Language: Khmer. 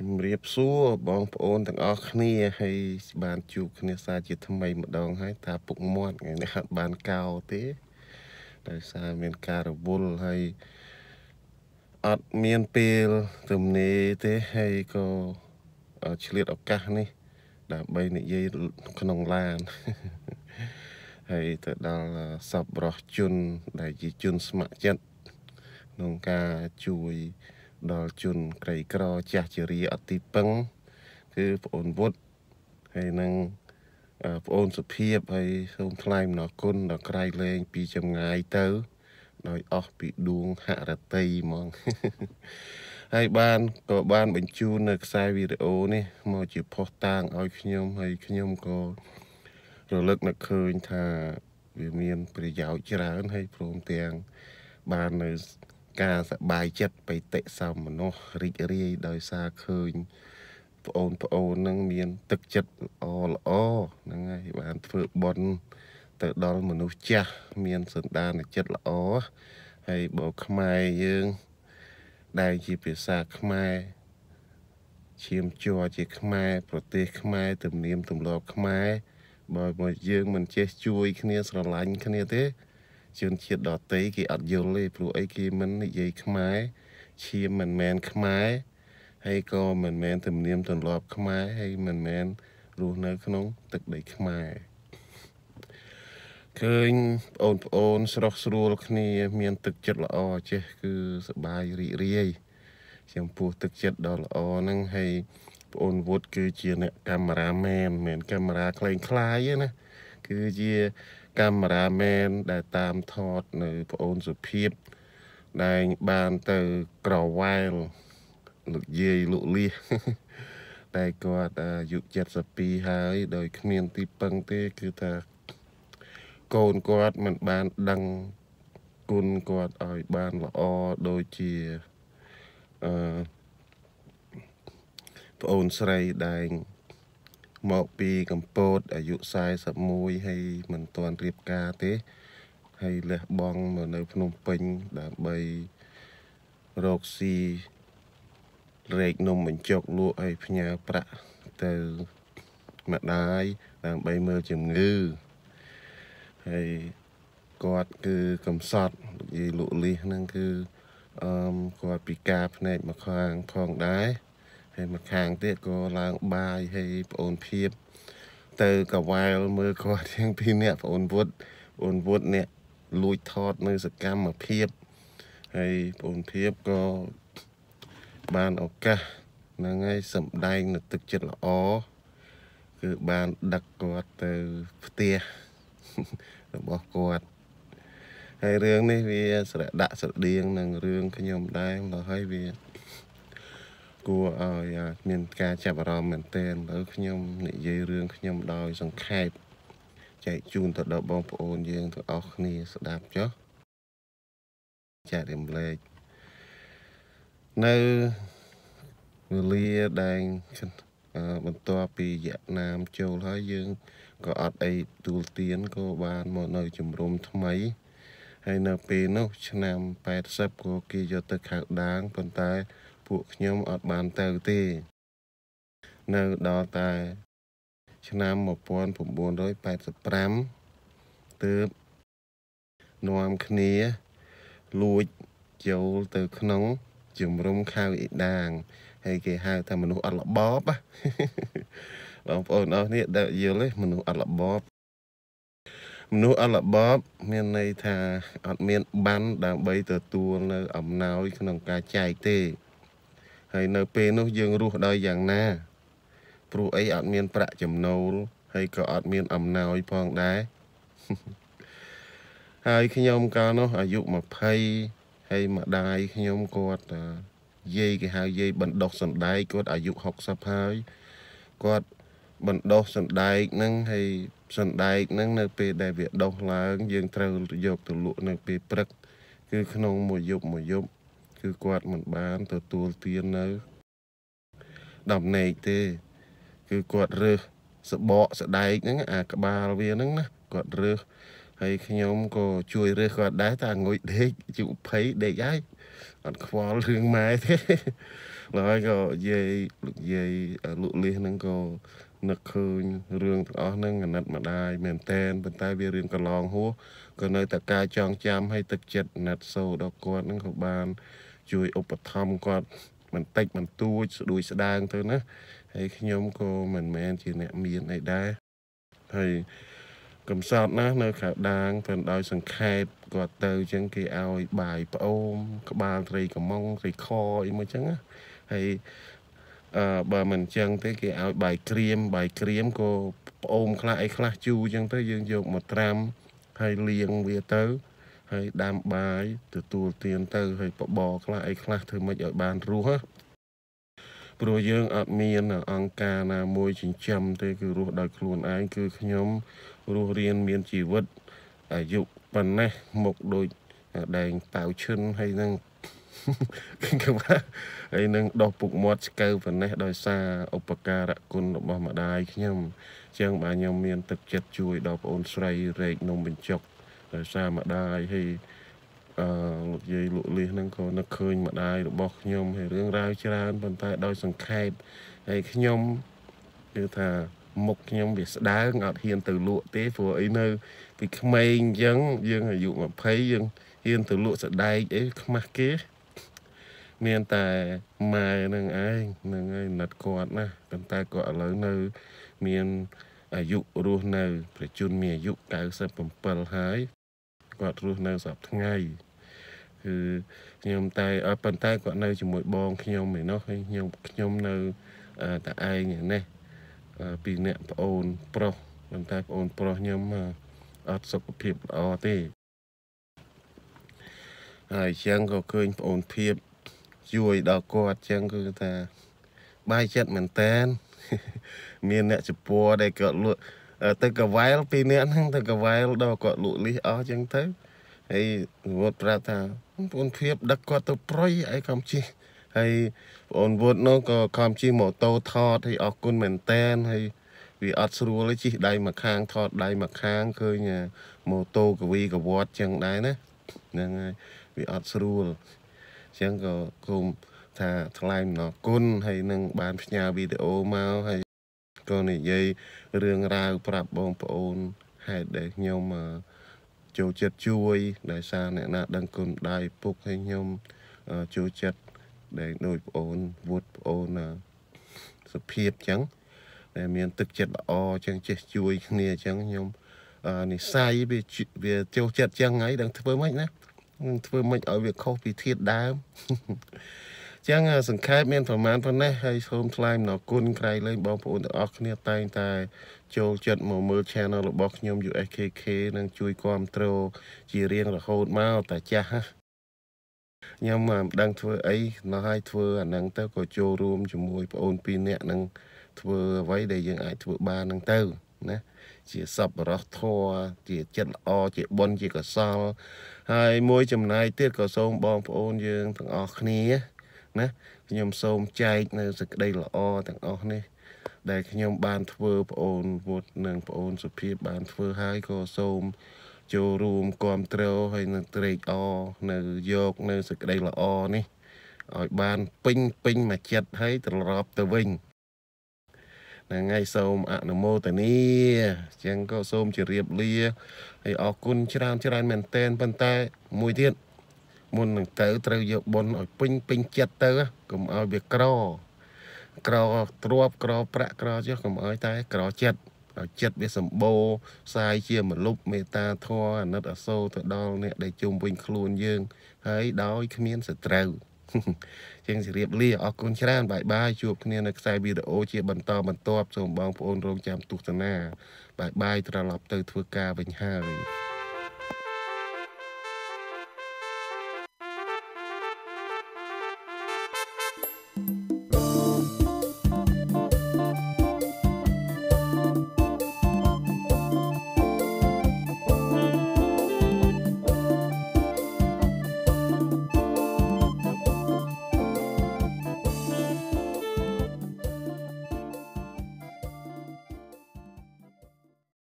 ជំរាបសួរបងប្អូនទាំងអស់គ្នាហើយបានជួបគ្នាសាជា ថ្មីម្ដងហើយ ថាពុកមាត់ថ្ងៃនេះអត់បានកោទេ ដោយសារមានការរវល់ហើយអត់មានពេលទំនេរទេហើយក៏ឆ្លៀតឱកាសនេះ ដើម្បីនិយាយក្នុងឡានហើយទៅដល់សពរស់ជន ដែលជាជនស្ម័គ្រចិត្តក្នុងការជួយដល់ជនក្រីក្រចាស់ជារីអតិពឹង គឺប្អូនវុទ្ធហើយនឹងប្អូនសុភាពហើយសូមថ្លែងអំណរគុណដល់ក្រៃលែងពីចម្ងាយទៅដោយអស់ពីដួងហរតីហ្មងហើយបានក៏បាន បញ្ជូននៅខ្សែវីដេអូនេះមកជាផុសតាងឲ្យខ្ញុំហើយខ្ញុំក៏រលឹកនឹកឃើញថា វាមានប្រយោជន៍ច្រើន ហើយព្រមទាំងបាននៅការសប្បាយចិត្តបិតិសោមនស្សរីករាយដោយសារឃើញប្អូនប្អូននឹងមាន ទឹកចិត្តល្អល្អហ្នឹងហើយបានធ្វើបុណ្យទៅដល់មនុស្សចាស់មានសន្តានចិត្តល្អហើយបើខ្មែរយើងដែលជាភាសាខ្មែរឈាមជ័រជាខ្មែរប្រទេសខ្មែរទំនៀមទម្លាប់ខ្មែរបើមកយើងមិនចេះជួយគ្នាស្រឡាញ់គ្នាទេជនជាតិដទៃគេអត់យល់ទេព្រោះអីគេមិននិយាយខ្មែរឈាមមិនមែនខ្មែរហើយក៏មិនមែនទំនៀមទម្លាប់ខ្មែរហើយមិនមែនរស់នៅ ក្នុង ទឹកដីខ្មែរឃើញបងប្អូនស្រស់ស្រួលគ្នា មានទឹកចិត្តល្អចេះគឺសบายរីករាយចំពោះទឹកចិត្តដ៏ល្អហ្នឹងហើយបងវុតគឺជាអ្នកកាមេរ៉ាមែនមិនមែនកាមេរ៉ាខ្លែងខ្លាយទេណាគឺជាកាមេរ៉ាមែនដែលតាមថតនៅប្អូនសុភាពដែលបានទៅក្រវ៉ែលលោកយាយលោកលៀសតែគាត់អាយុ72ហើយដោយគ្មានទីពឹងទេគឺថាកូនគាត់មិនបានដឹងគុណគាត់ឲ្យបានល្អដូចជាអឺប្អូនស្រីដែលមកពីកម្ពូតអាយុ41ហើយមិនទាន់រៀបការទេហើយលះបង់មកនៅភ្នំពេញដើម្បីរកស៊ីរែកនំបញ្ចុកលក់ឲ្យផ្ញើប្រាក់ទៅម្ដាយដើម្បីមើលជំងឺហើយគាត់គឺកំសត់និយាយលក់លីសហ្នឹងគឺអឺគាត់ពិការផ្នែកមួយខាងផងដែរហើយម្ខាងទៀតក៏ឡើងបាយហើយប្អូនភៀបទៅកវ៉ែលមើលគាត់ទាំងពីរនាក់ប្អូនវុតប្អូនវុតអ្នកលួចថតនៅសកម្មភាពហើយប្អូនភៀបក៏បានឱកាសហ្នឹងហើយសម្ដែងនៅទឹកចិត្តល្អគឺបានដឹកគាត់ទៅផ្ទះរបស់គាត់ហើយរឿងនេះវា ស្រដាក់ស្រដៀងនឹងរឿងខ្ញុំដែរដល់ហើយវាគួរឲ្យមាន ការ ចាប់អារម្មណ៍មែនទែនលើខ្ញុំនិយាយរឿងខ្ញុំដោយ សង្ខេបចែកជូនទៅដល់បងប្អូនយើងទាំងអស់គ្នាស្ដាប់ចុះចែករំលែកនៅវេលាដែលបន្ទាប់ពីវៀតណាមចូលហើយយើងក៏អត់អីទូលទានក៏បានមកនៅជំរំថ្មីហើយនៅពេលនោះ ឆ្នាំ80ក៏គេយកទៅ ខាងដាងប៉ុន្តែពួកខ្ញុំអត់បានទៅទេនៅដល់តែឆ្នាំ1985ទើបនាំគ្នា លួចចូលទៅក្នុងជំរំខៅអ៊ីដាងហើយគេហៅថាមនុស្សអត់ល្បបបងប្អូនអស់នេះដាក់យល់ទេមនុស្សអត់ល្បបមនុស្សអត់ល្បបមានន័យថាអត់មាន បានដើម្បីទទួលនៅ អំណោយក្នុងការចែកទេហើយនៅ ពេលនោះយើងរស់ដោយយ៉ាងណាព្រោះអីអត់មានប្រាក់ចំណូលហើយក៏អត់មានអំណោយផងដែរហើយខ្ញុំកាលនោះអាយុ20ហើយម្ដាយខ្ញុំគាត់យាយគេហៅយាយបណ្ដោះសណ្ដែកគាត់អាយុ60ហើយគាត់បណ្ដោះសណ្ដែកហ្នឹងហើយសណ្ដែកហ្នឹងនៅពេលដែលវាដុះឡើង យើងត្រូវយកទៅលក់នៅ ពេលព្រឹក គឺក្នុងមួយយប់មួយយប់គឺគាត់មិនបានទទួលទាននៅដំណេកទេ គឺគាត់រើសសបកស្ដែកហ្នឹងអាក្បាលវាហ្នឹងណាគាត់រើសហើយខ្ញុំក៏ជួយរើសគាត់ដែរតែអង្គុយដេកជុភ័យដេកហើយអត់ខ្វល់រឿងម៉ែទេហើយក៏យាយលោកយាយលោកលីសហ្នឹងក៏នឹកឃើញរឿងទាំងអស់ហ្នឹងអាណិតម្ដាយមែនតែនប៉ុន្តែវារៀនកន្លងហួសក៏នៅតែការចងចាំហើយទឹកចិត្តអាណិតសូរដល់គាត់ហ្នឹងក៏បានជួយឧបត្ថម្ភគាត់បន្តិចបន្តួច ស្ដួយស្ដាងទៅណាហើយខ្ញុំក៏មិនមែនជាអ្នកមានអីដែរហើយកំសត់ណាស់នៅក្រៅដាងព្រមដោយ សង្ខេបគាត់ទៅចឹងគេឲ្យបាយប្អូមក្បាលត្រីកំងត្រីខអីមួយចឹងណាហើយអឺបើមិនចឹងទេគេឲ្យបាយក្រៀមបាយក្រៀមក៏ប្អូមខ្លះអីខ្លះជូរចឹងទៅយើងយកមកត្រាំហើយលាងវាទៅហើយដាំបាយទទួលទានទៅ ហើយបបរខ្លះអីខ្លះធ្វើម៉េចឲ្យបានរស់ព្រោះយើងអត់មាន អង្គការណាមួយចិញ្ចឹមទេគឺរស់ដោយ ខ្លួនឯងគឺខ្ញុំរស់រៀន មានជីវិតអាយុប៉ុណ្ណេះមកដូចដែងប៉ៅឈិនហើយនឹងគឺថាហើយនឹងដោះពុកមាត់ស្កើប៉ុណ្ណេះដោយសារឧបការៈគុណរបស់ម្ដាយខ្ញុំអញ្ចឹងបាទខ្ញុំមានទឹកចិត្តជួយដល់បងអូនស្រីរែកនំ បញ្ចុកដោយសារម្ដាយហើយអឺលោកយាយលោកលៀសហ្នឹងក៏នឹកឃើញម្ដាយរបស់ខ្ញុំ ហើយរឿងរ៉ាវច្រើនប៉ុន្តែដោយ សង្ខេបហើយខ្ញុំគឺថាមុខខ្ញុំវាស្ដើងអត់ហ៊ាន ទៅលក់ទេព្រោះអីនៅពីក្មេងអញ្ចឹងយើងអាយុ20យើងហ៊ានទៅលក់សដែកអីខ្មាស់គេ មានតែម៉ែនឹងឯងនឹងឯងណាត់គាត់ណាប៉ុន្តែគាត់ឥឡូវនៅមានអាយុរស់នៅ ប្រជជនមានអាយុ97ហើយគាត់រស់នៅស្រាប់ថ្ងៃគឺខ្ញុំតែប៉ុន្តែគាត់នៅជាមួយបង ខ្ញុំឯណោះ ហើយខ្ញុំខ្ញុំនៅតែឯងឯនេះពីអ្នកប្អូន ប្រុសប៉ុន្តែប្អូនប្រុសខ្ញុំអត់សុខភាពល្អទេហើយចឹងក៏ឃើញប្អូនភាពជួយដល់គាត់ចឹងគឺថាបាយចិត្តមែនតែនមានអ្នកជប៉ុនដែលគាត់លក់ទៅកវ៉ែលពីរនាក់ហ្នឹងទៅកវ៉ែលដល់គាត់លក់លីសអស់ចឹងទៅហើយវត្តប្រាប់ថាបងប្អូនភាពដឹកគាត់ទៅប្រុយឯកំជិះហើយបងប្អូនវត្តនោះក៏ខំជិះម៉ូតូថតហើយអរគុណមែនតែនហើយវាអត់ស្រួលជិះដៃមួយខាងថតដៃមួយខាងឃើញម៉ូតូកវីកវត្តចឹងដែរណាហ្នឹងហើយវាអត់ស្រួលចឹងក៏គុំថាថ្លែងអំណរគុណហើយនឹងបានផ្ញើវីដេអូមកហើយក៏និយាយរឿងរ៉ាវប្រាប់បងប្អូនហេតុដែលខ្ញុំចូលចិត្តជួយដោយសារអ្នកណា ដឹងគុណដៃពុកឲ្យខ្ញុំចូលចិត្តដែលដូចប្អូនវុតប្អូនសុភាពអញ្ចឹងដែលមានទឹកចិត្តល្អអញ្ចឹងចេះជួយគ្នាអញ្ចឹងខ្ញុំនិស័យវាវាចូលចិត្តអញ្ចឹងហើយដឹងធ្វើម៉េចណានឹងធ្វើម៉េចឲ្យវាខុសពីធាតដើមចឹងសង្ខេបមានប្រមាណប៉ុណ្ណេះហើយសូមថ្លែងអំណរគុណក្រៃលែងបងប្អូនទាំងអស់គ្នាតែងតែ ចូលចិត្តមកមើល channel របស់ខ្ញុំ USKK និងជួយគ្រប់គ្រងជារៀងរហូតមកតាចាស់ខ្ញុំមិនដឹងធ្វើ អីដល់ហើយធ្វើអាហ្នឹងទៅក៏ចូលរួមជាមួយបងប្អូនពីរនាក់នឹងធ្វើអ្វីដែលយើងអាចធ្វើបានហ្នឹងទៅណាជាសពរោះធัวជាចិត្តល្អជាបុណ្យជាកុសលហើយមួយចំណែកទៀតក៏សូមបងប្អូនយើងទាំងអស់គ្នាណាខ្ញុំសូមចែកនៅសេចក្តីល្អទាំងអស់នេះ ដែលខ្ញុំបានធ្វើប្អូនវុតនិងប្អូនសុភាពបានធ្វើហើយក៏សូមចូលរួមគ្រប់គ្រងហើយនឹងត្រេកអរនៅយកនៅសេចក្តីល្អនេះឲ្យបានពេញពេញមួយចិត្តហើយត្រឡប់ទៅវិញថ្ងៃសូមអនុមោទនីចឹងក៏សូមជម្រាបលាហើយអរគុណច្រើនច្រើនមែនតែនប៉ុន្តែ មួយទៀតមុននឹងទៅត្រូវយកបុណ្យឲ្យពេញពេញចិត្តទៅកុំឲ្យវាក្រក្រទ្រប ក្រប្រាក់ក្រចុះកុំឲ្យតែក្រចិត្តឲ្យចិត្តវាសម្បូរផ្សាយជាមលុបមេត្តាធម៌អាណិតអាសូរទៅដល់អ្នកដែលជុំវិញខ្លួនយើង ហើយដោយគ្មានសត្រូវជាងជម្រាបលាអរគុណច្រើនបាយបាយជួបគ្នានៅខ្សែវីដេអូជាបន្តបន្ទាប់សូមបងប្អូនរងចាំទស្សនាបាយបាយត្រឡប់ទៅធ្វើការវិញហើយ